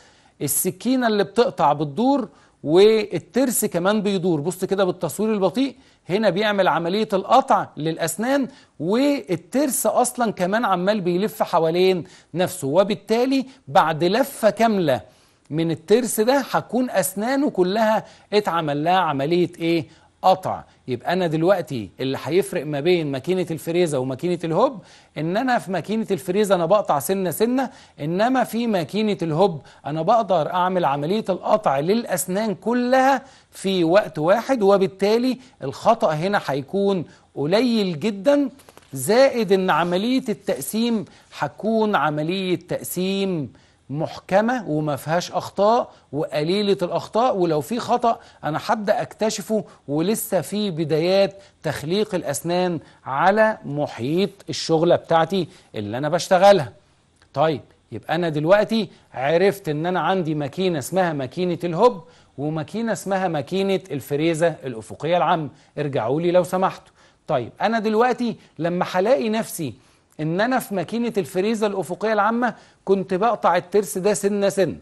السكينه اللي بتقطع بتدور والترس كمان بيدور بص كده بالتصوير البطيء هنا بيعمل عملية القطع للأسنان والترس أصلا كمان عمال بيلف حوالين نفسه وبالتالي بعد لفة كاملة من الترس ده هتكون أسنانه كلها اتعمل لها عملية إيه قطع يبقى انا دلوقتي اللي هيفرق ما بين ماكينه الفريزه وماكينه الهوب ان انا في ماكينه الفريزه انا بقطع سنه سنه انما في ماكينه الهوب انا بقدر اعمل عمليه القطع للاسنان كلها في وقت واحد وبالتالي الخطا هنا هيكون قليل جدا زائد ان عمليه التقسيم هتكون عمليه تقسيم محكمة وما فيهاش أخطاء وقليلة الأخطاء ولو في خطأ أنا حد أكتشفه ولسه في بدايات تخليق الأسنان على محيط الشغلة بتاعتي اللي أنا بشتغلها طيب يبقى أنا دلوقتي عرفت إن أنا عندي ماكينة اسمها ماكينة الهب وماكينة اسمها ماكينة الفريزة الأفقية العامة ارجعوا لي لو سمحتوا طيب أنا دلوقتي لما هلاقي نفسي ان انا في ماكينه الفريزه الافقيه العامه كنت بقطع الترس ده سنه سنه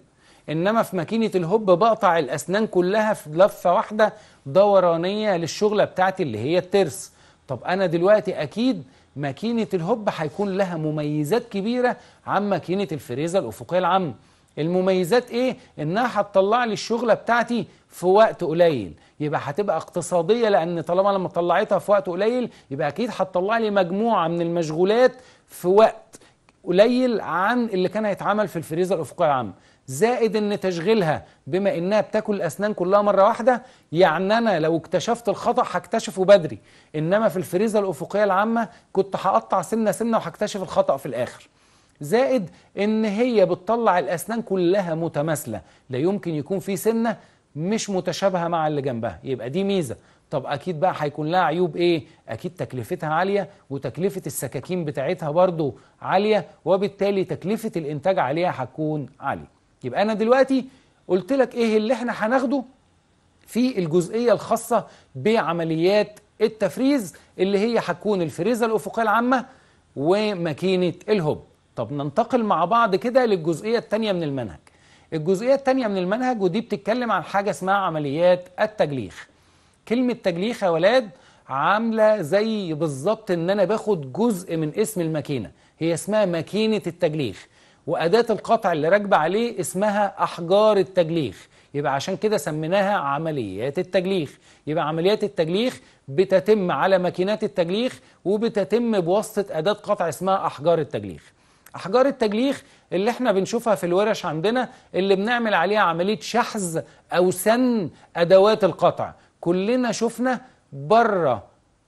انما في ماكينه الهوب بقطع الاسنان كلها في لفه واحده دورانيه للشغله بتاعتي اللي هي الترس طب انا دلوقتي اكيد ماكينه الهوب هيكون لها مميزات كبيره عن ماكينه الفريزه الافقيه العامه المميزات ايه انها هتطلع لي الشغله بتاعتي في وقت قليل يبقى هتبقى اقتصاديه لان طالما لما طلعتها في وقت قليل يبقى اكيد هتطلع لي مجموعه من المشغولات في وقت قليل عن اللي كان هيتعمل في الفريزر الافقي العام زائد ان تشغيلها بما انها بتاكل الاسنان كلها مره واحده يعني انا لو اكتشفت الخطا هكتشفه بدري انما في الفريزه الافقيه العامه كنت هقطع سنه سنه وهكتشف الخطا في الاخر زائد ان هي بتطلع الاسنان كلها متماثله لا يمكن يكون في سنه مش متشابهه مع اللي جنبها يبقى دي ميزه طب اكيد بقى هيكون لها عيوب ايه اكيد تكلفتها عاليه وتكلفه السكاكين بتاعتها برضو عاليه وبالتالي تكلفه الانتاج عليها هتكون عاليه يبقى انا دلوقتي قلت لك ايه اللي احنا هناخده في الجزئيه الخاصه بعمليات التفريز اللي هي هتكون الفريزه الافقيه العامه وماكينه الهب طب ننتقل مع بعض كده للجزئيه الثانيه من المنهج الجزئية الثانية من المنهج ودي بتتكلم عن حاجة اسمها عمليات التجليخ كلمة تجليخ يا ولاد عاملة زي بالظبط ان انا باخد جزء من اسم الماكينة هي اسمها ماكينة التجليخ وأداة القطع اللي راكبة عليه اسمها أحجار التجليخ يبقى عشان كده سميناها عمليات التجليخ يبقى عمليات التجليخ بتتم على ماكينات التجليخ وبتتم بواسطة أداة قطع اسمها أحجار التجليخ أحجار التجليخ اللي احنا بنشوفها في الورش عندنا اللي بنعمل عليها عملية شحذ أو سن أدوات القطع كلنا شفنا بره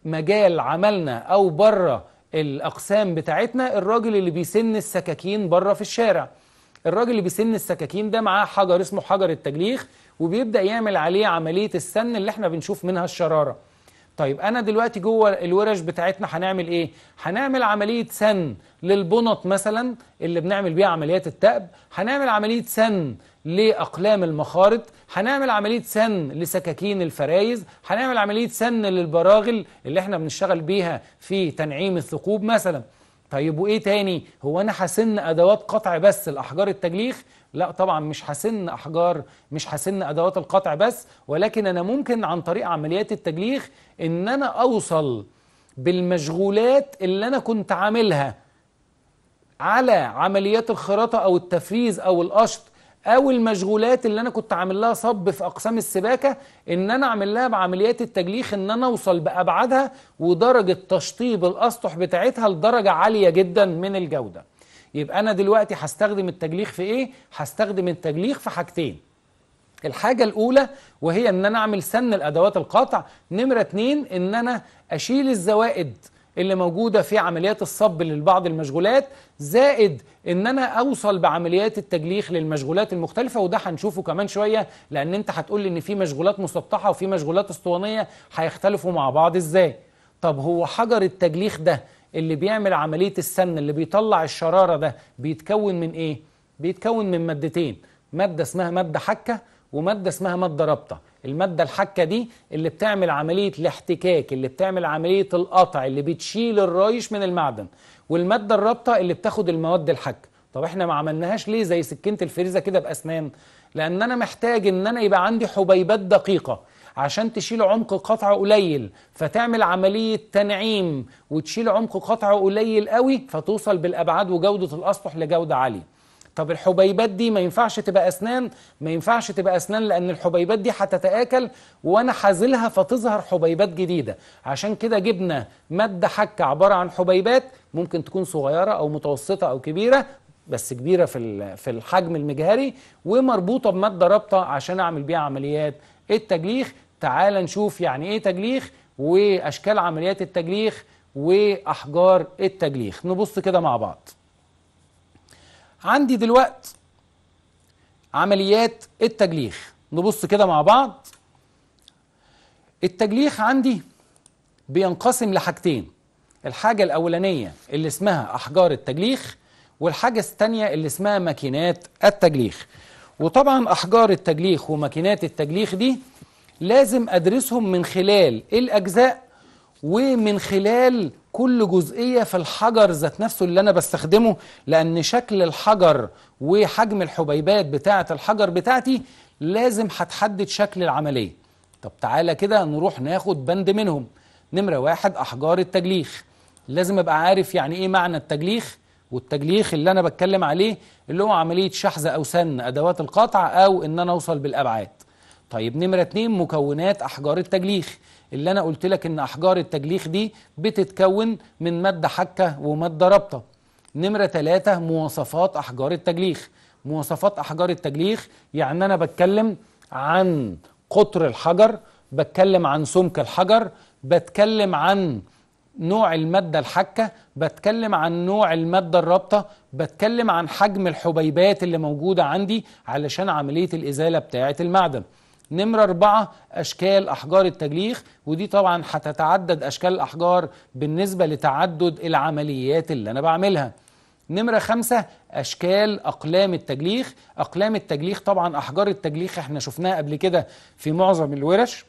مجال عملنا أو بره الأقسام بتاعتنا الراجل اللي بيسن السكاكين بره في الشارع الراجل اللي بيسن السكاكين ده معاه حجر اسمه حجر التجليخ وبيبدأ يعمل عليه عملية السن اللي احنا بنشوف منها الشرارة طيب انا دلوقتي جوه الورش بتاعتنا هنعمل ايه هنعمل عمليه سن للبنط مثلا اللي بنعمل بيها عمليات التأب هنعمل عمليه سن لأقلام المخارط هنعمل عملية سن لسكاكين الفرايز هنعمل عملية سن للبراغل اللي احنا بنشتغل بيها في تنعيم الثقوب مثلا طيب وإيه تاني هو أنا هسن أدوات قطع بس لأحجار التجليخ لا طبعا مش هسن أحجار مش هسن أدوات القطع بس ولكن أنا ممكن عن طريق عمليات التجليخ ان انا اوصل بالمشغولات اللي انا كنت عاملها على عمليات الخراطه او التفريز او القشط او المشغولات اللي انا كنت عامل لها صب في اقسام السباكه ان انا اعمل لها بعمليات التجليخ ان انا اوصل بابعادها ودرجه تشطيب الاسطح بتاعتها لدرجه عاليه جدا من الجوده يبقى انا دلوقتي هستخدم التجليخ في ايه هستخدم التجليخ في حاجتين الحاجة الأولى وهي إن أنا أعمل سن الأدوات القطع نمرة اتنين إن أنا أشيل الزوائد اللي موجودة في عمليات الصب لبعض المشغولات زائد ان انا اوصل بعمليات التجليخ للمشغولات المختلفة وده هنشوفه كمان شوية لان انت هتقول لي ان في مشغولات مسطحة وفي مشغولات اسطوانية هيختلفوا مع بعض ازاي طب هو حجر التجليخ ده اللي بيعمل عملية السن اللي بيطلع الشرارة ده بيتكون من ايه؟ بيتكون من مادتين مادة اسمها مادة حكة ومادة اسمها مادة رابطة المادة الحكة دي اللي بتعمل عملية الاحتكاك اللي بتعمل عملية القطع اللي بتشيل الرايش من المعدن والمادة الرابطة اللي بتاخد المواد الحكة طب احنا ما عملناهاش ليه زي سكينة الفريزة كده بأسنان لأن أنا محتاج إن أنا يبقى عندي حبيبات دقيقة عشان تشيل عمق قطع قليل فتعمل عملية تنعيم وتشيل عمق قطع قليل قوي فتوصل بالأبعاد وجودة الأسطح لجودة عالية طب الحبيبات دي ما ينفعش تبقى اسنان ما ينفعش تبقى اسنان لان الحبيبات دي هتتاكل وانا حازلها فتظهر حبيبات جديده عشان كده جبنا ماده حكه عباره عن حبيبات ممكن تكون صغيره او متوسطه او كبيره بس كبيره في في الحجم المجهري ومربوطه بماده رابطه عشان اعمل بيها عمليات التجليخ تعال نشوف يعني ايه تجليخ واشكال عمليات التجليخ واحجار التجليخ نبص كده مع بعض عندي دلوقت عمليات التجليخ نبص كده مع بعض التجليخ عندي بينقسم لحاجتين الحاجة الأولانية اللي اسمها أحجار التجليخ والحاجة الثانية اللي اسمها ماكينات التجليخ وطبعا أحجار التجليخ وماكينات التجليخ دي لازم أدرسهم من خلال الأجزاء ومن خلال كل جزئية في الحجر ذات نفسه اللي أنا بستخدمه لأن شكل الحجر وحجم الحبيبات بتاعة الحجر بتاعتي لازم هتحدد شكل العملية طب تعالى كده نروح ناخد بند منهم نمرة واحد أحجار التجليخ لازم أبقى عارف يعني إيه معنى التجليخ والتجليخ اللي أنا بتكلم عليه اللي هو عملية شحذ أو سن أدوات القطع أو إن أنا أوصل بالأبعاد طيب نمرة اتنين مكونات أحجار التجليخ اللي انا قلت لك ان احجار التجليخ دي بتتكون من ماده حكه وماده رابطه نمره ثلاثة مواصفات احجار التجليخ مواصفات احجار التجليخ يعني انا بتكلم عن قطر الحجر بتكلم عن سمك الحجر بتكلم عن نوع المادة الحكة بتكلم عن نوع المادة الرابطة بتكلم عن حجم الحبيبات اللي موجودة عندي علشان عملية الإزالة بتاعة المعدن نمرة أربعة أشكال أحجار التجليخ ودي طبعا هتتعدد أشكال الأحجار بالنسبة لتعدد العمليات اللي أنا بعملها نمرة خمسة أشكال أقلام التجليخ أقلام التجليخ طبعا أحجار التجليخ احنا شفناها قبل كده في معظم الورش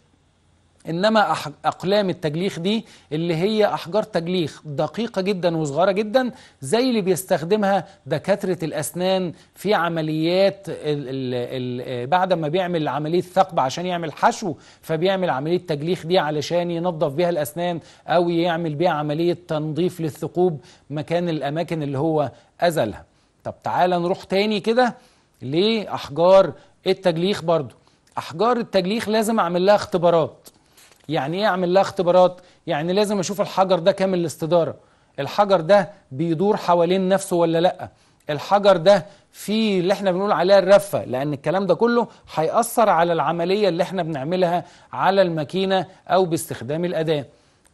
انما اقلام التجليخ دي اللي هي احجار تجليخ دقيقه جدا وصغيره جدا زي اللي بيستخدمها دكاتره الاسنان في عمليات الـ الـ الـ بعد ما بيعمل عمليه ثقب عشان يعمل حشو فبيعمل عمليه تجليخ دي علشان ينظف بيها الاسنان او يعمل بيها عمليه تنظيف للثقوب مكان الاماكن اللي هو ازلها طب تعالى نروح تاني كده لاحجار التجليخ برضو احجار التجليخ لازم اعمل لها اختبارات يعني ايه اعمل لها اختبارات يعني لازم اشوف الحجر ده كامل الاستداره الحجر ده بيدور حوالين نفسه ولا لا الحجر ده فيه اللي احنا بنقول عليها الرفه لان الكلام ده كله هيأثر على العمليه اللي احنا بنعملها على الماكينه او باستخدام الاداه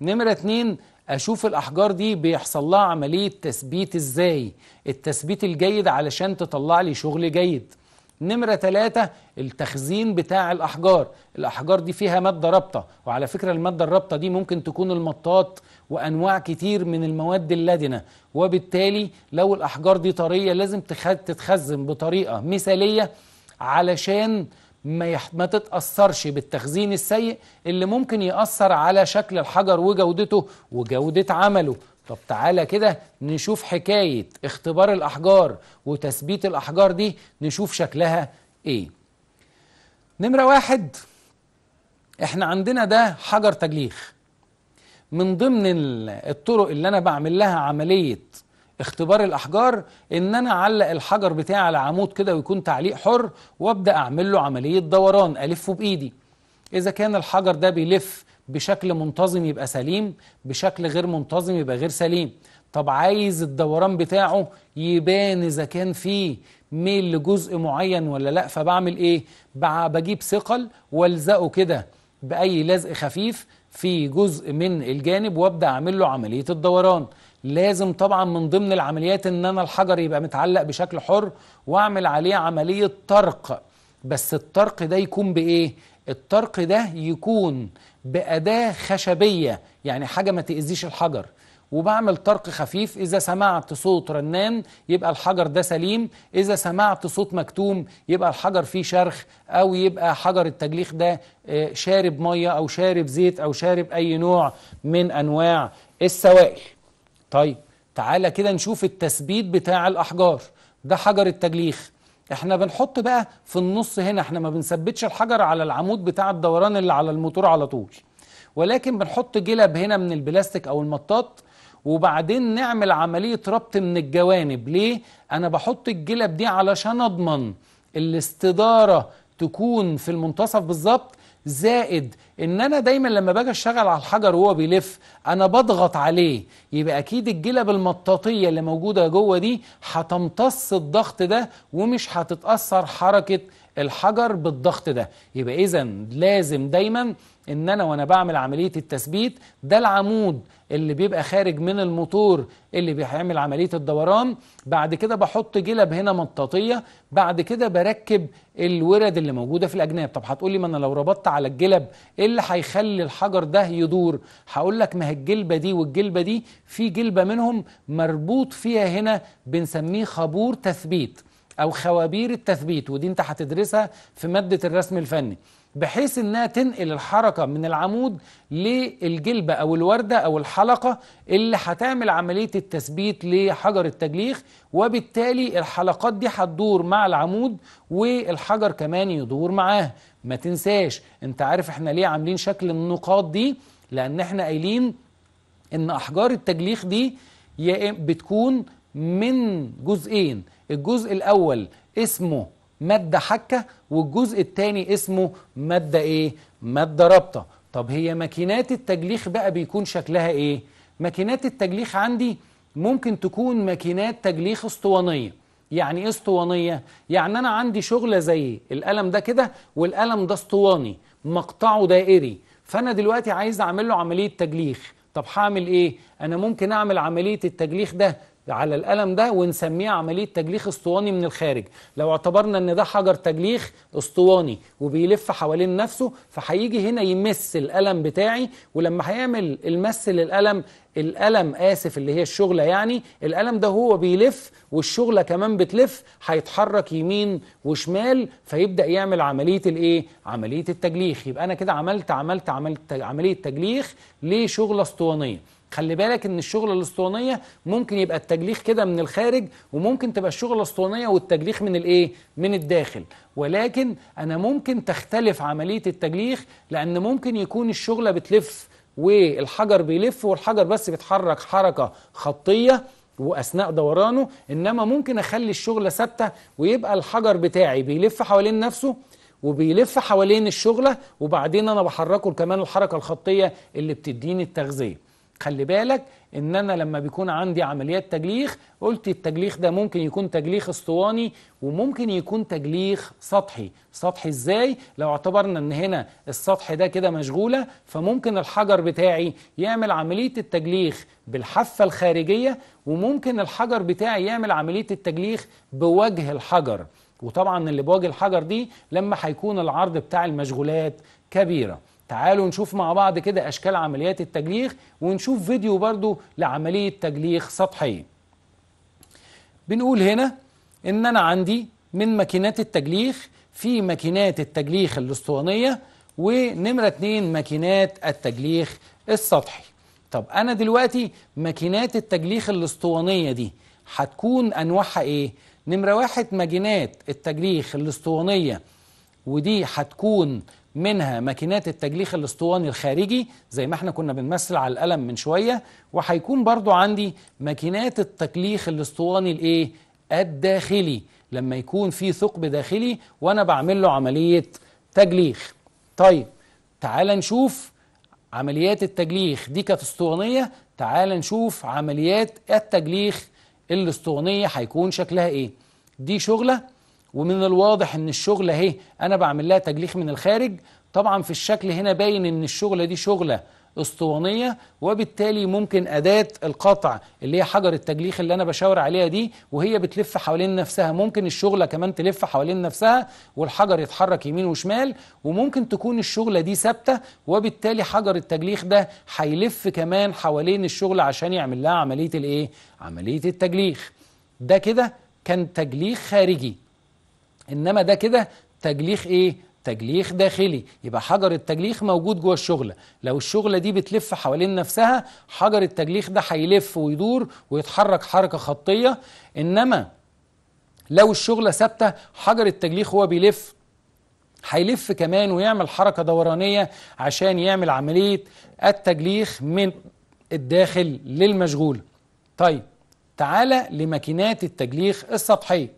نمره اتنين اشوف الاحجار دي بيحصل لها عمليه تثبيت ازاي التثبيت الجيد علشان تطلع لي شغل جيد نمرة ثلاثة التخزين بتاع الأحجار الأحجار دي فيها مادة رابطة وعلى فكرة المادة الرابطة دي ممكن تكون المطاط وأنواع كتير من المواد اللدنة وبالتالي لو الأحجار دي طرية لازم تتخزن بطريقة مثالية علشان ما ما تتأثرش بالتخزين السيء اللي ممكن يأثر على شكل الحجر وجودته وجودة عمله طب تعالى كده نشوف حكاية اختبار الأحجار وتثبيت الأحجار دي نشوف شكلها إيه نمرة واحد إحنا عندنا ده حجر تجليخ من ضمن الطرق اللي أنا بعمل لها عملية اختبار الأحجار إن أنا أعلق الحجر بتاعي على عمود كده ويكون تعليق حر وأبدأ أعمل له عملية دوران ألفه بإيدي إذا كان الحجر ده بيلف بشكل منتظم يبقى سليم بشكل غير منتظم يبقى غير سليم طب عايز الدوران بتاعه يبان اذا كان فيه ميل لجزء معين ولا لا فبعمل ايه بجيب ثقل والزقه كده باي لزق خفيف في جزء من الجانب وابدا اعمل له عمليه الدوران لازم طبعا من ضمن العمليات ان انا الحجر يبقى متعلق بشكل حر واعمل عليه عمليه طرق بس الطرق ده يكون بايه الطرق ده يكون بأداة خشبية يعني حاجة ما تأذيش الحجر وبعمل طرق خفيف إذا سمعت صوت رنان يبقى الحجر ده سليم إذا سمعت صوت مكتوم يبقى الحجر فيه شرخ أو يبقى حجر التجليخ ده آه، شارب مية أو شارب زيت أو شارب أي نوع من أنواع السوائل طيب تعالى كده نشوف التثبيت بتاع الأحجار ده حجر التجليخ احنا بنحط بقى في النص هنا احنا ما بنثبتش الحجر على العمود بتاع الدوران اللي على الموتور على طول ولكن بنحط جلب هنا من البلاستيك او المطاط وبعدين نعمل عملية ربط من الجوانب ليه؟ أنا بحط الجلب دي علشان أضمن الاستدارة تكون في المنتصف بالظبط زائد ان انا دايما لما باجي اشتغل على الحجر وهو بيلف انا بضغط عليه يبقى اكيد الجلب المطاطيه اللي موجوده جوه دي هتمتص الضغط ده ومش هتتاثر حركه الحجر بالضغط ده يبقى إذا لازم دايما إن أنا وأنا بعمل عملية التثبيت ده العمود اللي بيبقى خارج من الموتور اللي بيعمل عملية الدوران بعد كده بحط جلب هنا مطاطية بعد كده بركب الورد اللي موجودة في الأجناب طب هتقولي ما أنا لو ربطت على الجلب إيه اللي هيخلي الحجر ده يدور هقول لك ما هي الجلبة دي والجلبة دي في جلبة منهم مربوط فيها هنا بنسميه خابور تثبيت او خوابير التثبيت ودي انت هتدرسها في ماده الرسم الفني بحيث انها تنقل الحركه من العمود للجلبه او الورده او الحلقه اللي هتعمل عمليه التثبيت لحجر التجليخ وبالتالي الحلقات دي هتدور مع العمود والحجر كمان يدور معاه ما تنساش انت عارف احنا ليه عاملين شكل النقاط دي لان احنا قايلين ان احجار التجليخ دي بتكون من جزئين الجزء الأول اسمه مادة حكة والجزء الثاني اسمه مادة إيه؟ مادة رابطة طب هي ماكينات التجليخ بقى بيكون شكلها إيه؟ ماكينات التجليخ عندي ممكن تكون ماكينات تجليخ اسطوانية يعني ايه اسطوانية؟ يعني أنا عندي شغلة زي القلم ده كده والقلم ده اسطواني مقطعه دائري فأنا دلوقتي عايز أعمل له عملية تجليخ طب هعمل إيه؟ أنا ممكن أعمل عملية التجليخ ده على الألم ده ونسميه عملية تجليخ اسطواني من الخارج لو اعتبرنا ان ده حجر تجليخ اسطواني وبيلف حوالين نفسه فهيجي هنا يمس الألم بتاعي ولما هيعمل المس للألم الألم آسف اللي هي الشغلة يعني الألم ده هو بيلف والشغلة كمان بتلف هيتحرك يمين وشمال فيبدأ يعمل عملية الإيه؟ عملية التجليخ يبقى أنا كده عملت عملت عملت عملية تجليخ لشغلة اسطوانية خلي بالك ان الشغل الاسطوانيه ممكن يبقى التجليخ كده من الخارج وممكن تبقى الشغل الاسطوانيه والتجليخ من الايه من الداخل ولكن انا ممكن تختلف عمليه التجليخ لان ممكن يكون الشغله بتلف والحجر بيلف والحجر بس بيتحرك حركه خطيه واثناء دورانه انما ممكن اخلي الشغله ثابته ويبقى الحجر بتاعي بيلف حوالين نفسه وبيلف حوالين الشغله وبعدين انا بحركه كمان الحركه الخطيه اللي بتديني التغذيه خلي بالك ان انا لما بيكون عندي عمليات تجليخ قلت التجليخ ده ممكن يكون تجليخ اسطواني وممكن يكون تجليخ سطحي سطحي ازاي لو اعتبرنا ان هنا السطح ده كده مشغولة فممكن الحجر بتاعي يعمل عملية التجليخ بالحافة الخارجية وممكن الحجر بتاعي يعمل عملية التجليخ بوجه الحجر وطبعا اللي بوجه الحجر دي لما هيكون العرض بتاع المشغولات كبيرة تعالوا نشوف مع بعض كده أشكال عمليات التجليخ ونشوف فيديو برضو لعملية تجليخ سطحية بنقول هنا إن أنا عندي من ماكينات التجليخ في ماكينات التجليخ الأسطوانية ونمرة اتنين ماكينات التجليخ السطحي طب أنا دلوقتي ماكينات التجليخ الأسطوانية دي هتكون أنواعها إيه؟ نمرة واحد ماكينات التجليخ الأسطوانية ودي هتكون منها ماكينات التجليخ الاسطواني الخارجي زي ما احنا كنا بنمثل على القلم من شوية وهيكون برضو عندي ماكينات التجليخ الاسطواني الايه الداخلي لما يكون في ثقب داخلي وانا بعمل له عملية تجليخ طيب تعال نشوف عمليات التجليخ دي كانت اسطوانية تعال نشوف عمليات التجليخ الاسطوانية هيكون شكلها ايه دي شغلة ومن الواضح ان الشغله اهي انا بعمل لها تجليخ من الخارج طبعا في الشكل هنا باين ان الشغله دي شغله اسطوانيه وبالتالي ممكن اداه القطع اللي هي حجر التجليخ اللي انا بشاور عليها دي وهي بتلف حوالين نفسها ممكن الشغله كمان تلف حوالين نفسها والحجر يتحرك يمين وشمال وممكن تكون الشغله دي ثابته وبالتالي حجر التجليخ ده هيلف كمان حوالين الشغله عشان يعمل لها عمليه الايه عمليه التجليخ ده كده كان تجليخ خارجي انما ده كده تجليخ ايه تجليخ داخلي يبقى حجر التجليخ موجود جوه الشغله لو الشغله دي بتلف حوالين نفسها حجر التجليخ ده هيلف ويدور ويتحرك حركه خطيه انما لو الشغله ثابته حجر التجليخ هو بيلف هيلف كمان ويعمل حركه دورانيه عشان يعمل عمليه التجليخ من الداخل للمشغول طيب تعالى لماكينات التجليخ السطحيه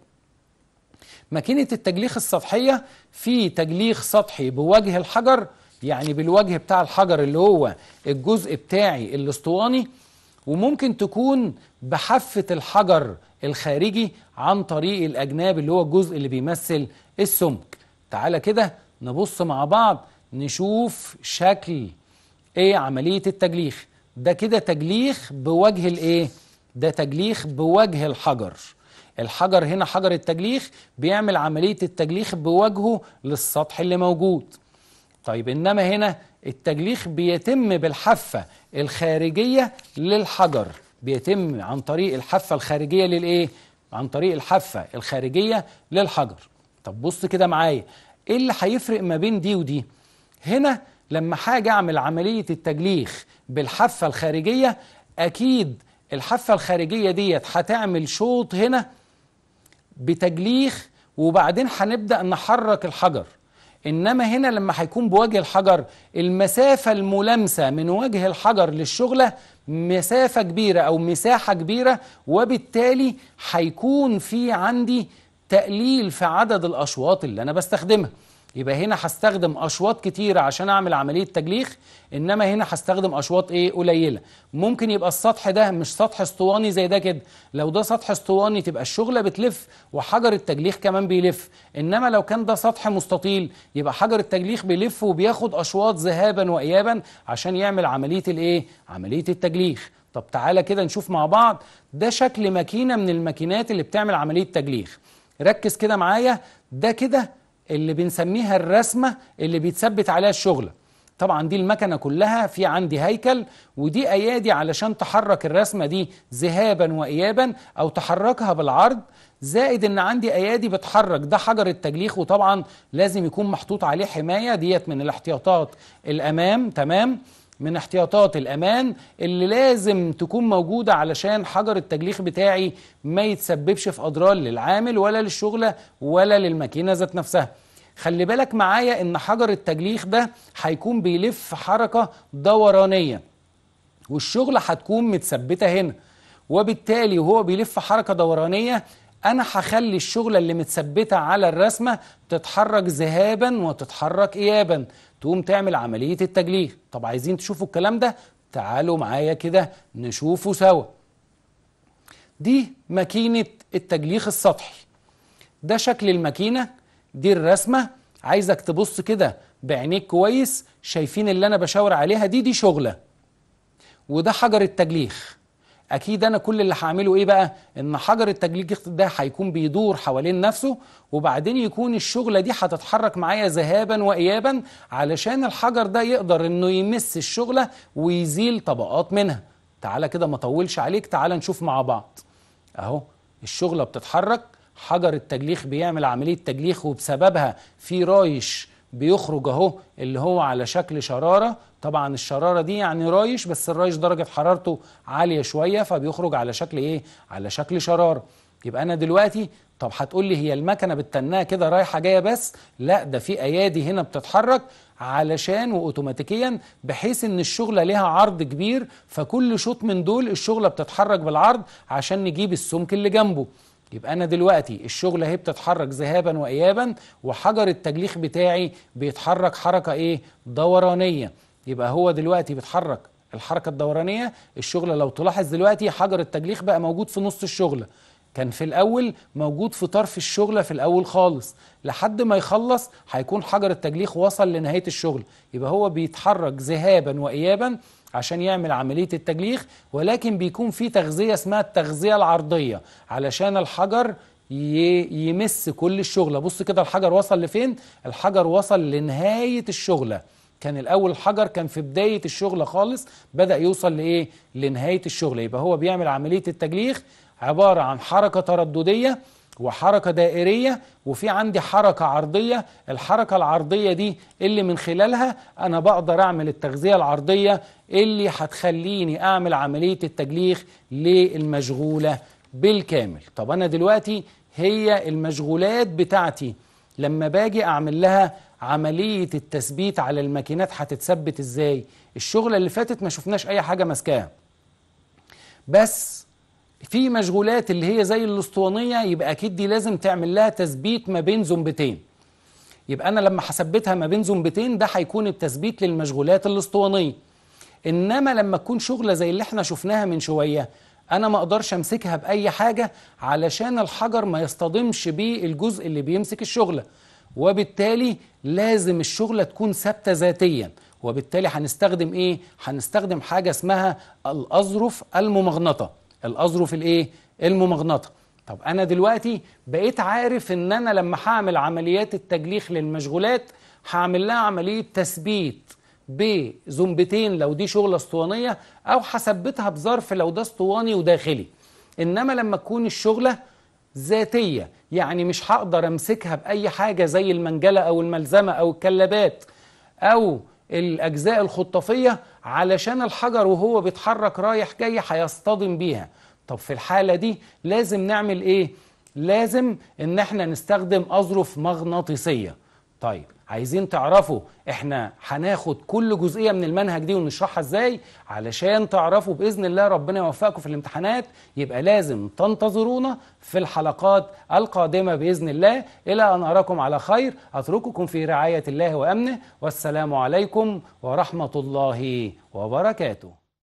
ماكينة التجليخ السطحية في تجليخ سطحي بوجه الحجر يعني بالوجه بتاع الحجر اللي هو الجزء بتاعي الاسطواني وممكن تكون بحافة الحجر الخارجي عن طريق الأجناب اللي هو الجزء اللي بيمثل السمك تعالى كده نبص مع بعض نشوف شكل ايه عملية التجليخ ده كده تجليخ بوجه الايه ده تجليخ بوجه الحجر الحجر هنا حجر التجليخ بيعمل عملية التجليخ بوجهه للسطح اللي موجود طيب إنما هنا التجليخ بيتم بالحفة الخارجية للحجر بيتم عن طريق الحفة الخارجية للإيه؟ عن طريق الحفة الخارجية للحجر طب بص كده معايا إيه اللي هيفرق ما بين دي ودي؟ هنا لما حاجة أعمل عملية التجليخ بالحفة الخارجية أكيد الحفة الخارجية ديت هتعمل شوط هنا بتجليخ وبعدين هنبدا نحرك الحجر انما هنا لما هيكون بوجه الحجر المسافه الملامسه من وجه الحجر للشغله مسافه كبيره او مساحه كبيره وبالتالي هيكون في عندي تقليل في عدد الاشواط اللي انا بستخدمها يبقى هنا هستخدم اشواط كتيره عشان اعمل عمليه تجليخ انما هنا هستخدم اشواط ايه قليله ممكن يبقى السطح ده مش سطح اسطواني زي ده كده لو ده سطح اسطواني تبقى الشغله بتلف وحجر التجليخ كمان بيلف انما لو كان ده سطح مستطيل يبقى حجر التجليخ بيلف وبياخد اشواط ذهابا وايابا عشان يعمل عمليه الايه عمليه التجليخ طب تعالى كده نشوف مع بعض ده شكل ماكينه من الماكينات اللي بتعمل عمليه تجليخ ركز كده معايا ده كده اللي بنسميها الرسمة اللي بيتثبت عليها الشغلة طبعا دي المكنة كلها في عندي هيكل ودي أيادي علشان تحرك الرسمة دي ذهابا وإيابا أو تحركها بالعرض زائد ان عندي ايادي بتحرك ده حجر التجليخ وطبعا لازم يكون محطوط عليه حمايه ديت من الاحتياطات الامام تمام من احتياطات الأمان اللي لازم تكون موجودة علشان حجر التجليخ بتاعي ما يتسببش في أضرار للعامل ولا للشغلة ولا للماكينة ذات نفسها خلي بالك معايا ان حجر التجليخ ده هيكون بيلف حركة دورانية والشغله هتكون متثبتة هنا وبالتالي وهو بيلف حركة دورانية انا هخلي الشغلة اللي متثبتة على الرسمة تتحرك ذهابا وتتحرك ايابا تقوم تعمل عملية التجلية طب عايزين تشوفوا الكلام ده تعالوا معايا كده نشوفه سوا دي ماكينة التجليخ السطحي ده شكل الماكينة دي الرسمة عايزك تبص كده بعينيك كويس شايفين اللي انا بشاور عليها دي دي شغلة وده حجر التجليخ اكيد انا كل اللي هعمله ايه بقى ان حجر التجليد ده هيكون بيدور حوالين نفسه وبعدين يكون الشغله دي هتتحرك معايا ذهابا وايابا علشان الحجر ده يقدر انه يمس الشغله ويزيل طبقات منها تعالى كده ما اطولش عليك تعالى نشوف مع بعض اهو الشغله بتتحرك حجر التجليخ بيعمل عمليه تجليخ وبسببها في رايش بيخرج اهو اللي هو على شكل شرارة طبعا الشرارة دي يعني رايش بس الرايش درجة حرارته عالية شوية فبيخرج على شكل ايه على شكل شرارة يبقى انا دلوقتي طب هتقول لي هي المكنه بتتناها كده رايحه جايه بس لا ده في ايادي هنا بتتحرك علشان واوتوماتيكيا بحيث ان الشغله ليها عرض كبير فكل شوط من دول الشغله بتتحرك بالعرض عشان نجيب السمك اللي جنبه يبقى انا دلوقتي الشغله اهي بتتحرك ذهابا وايابا وحجر التجليخ بتاعي بيتحرك حركه ايه دورانيه يبقى هو دلوقتي بيتحرك الحركه الدورانيه الشغله لو تلاحظ دلوقتي حجر التجليخ بقى موجود في نص الشغله كان في الاول موجود في طرف الشغله في الاول خالص لحد ما يخلص هيكون حجر التجليخ وصل لنهايه الشغل يبقى هو بيتحرك ذهابا وايابا عشان يعمل عمليه التجليخ ولكن بيكون في تغذيه اسمها التغذيه العرضيه علشان الحجر يمس كل الشغله بص كده الحجر وصل لفين الحجر وصل لنهايه الشغله كان الاول الحجر كان في بدايه الشغله خالص بدا يوصل لايه لنهايه الشغله يبقى هو بيعمل عمليه التجليخ عبارة عن حركة ترددية وحركة دائرية وفي عندي حركة عرضية الحركة العرضية دي اللي من خلالها أنا بقدر أعمل التغذية العرضية اللي هتخليني أعمل عملية التجليخ للمشغولة بالكامل طب أنا دلوقتي هي المشغولات بتاعتي لما باجي أعمل لها عملية التثبيت على الماكينات هتتثبت إزاي الشغلة اللي فاتت ما شفناش أي حاجة ماسكاها بس في مشغولات اللي هي زي الاسطوانيه يبقى اكيد دي لازم تعمل لها تثبيت ما بين زنبتين يبقى انا لما هثبتها ما بين زنبتين ده هيكون التثبيت للمشغولات الاسطوانيه انما لما تكون شغله زي اللي احنا شفناها من شويه انا ما اقدرش امسكها باي حاجه علشان الحجر ما يصطدمش بيه الجزء اللي بيمسك الشغله وبالتالي لازم الشغله تكون ثابته ذاتيا وبالتالي هنستخدم ايه هنستخدم حاجه اسمها الاظرف الممغنطه الاظرف الايه الممغنطه طب انا دلوقتي بقيت عارف ان انا لما هعمل عمليات التجليخ للمشغولات هعمل لها عمليه تثبيت بزنبتين لو دي شغله اسطوانيه او هثبتها بظرف لو ده اسطواني وداخلي انما لما تكون الشغله ذاتيه يعني مش هقدر امسكها باي حاجه زي المنجله او الملزمه او الكلابات او الأجزاء الخطافية علشان الحجر وهو بيتحرك رايح جاي هيصطدم بيها طب في الحالة دي لازم نعمل إيه؟ لازم إن احنا نستخدم أظرف مغناطيسية طيب عايزين تعرفوا احنا هناخد كل جزئيه من المنهج دي ونشرحها ازاي علشان تعرفوا باذن الله ربنا يوفقكم في الامتحانات يبقى لازم تنتظرونا في الحلقات القادمه باذن الله الى ان اراكم على خير اترككم في رعايه الله وامنه والسلام عليكم ورحمه الله وبركاته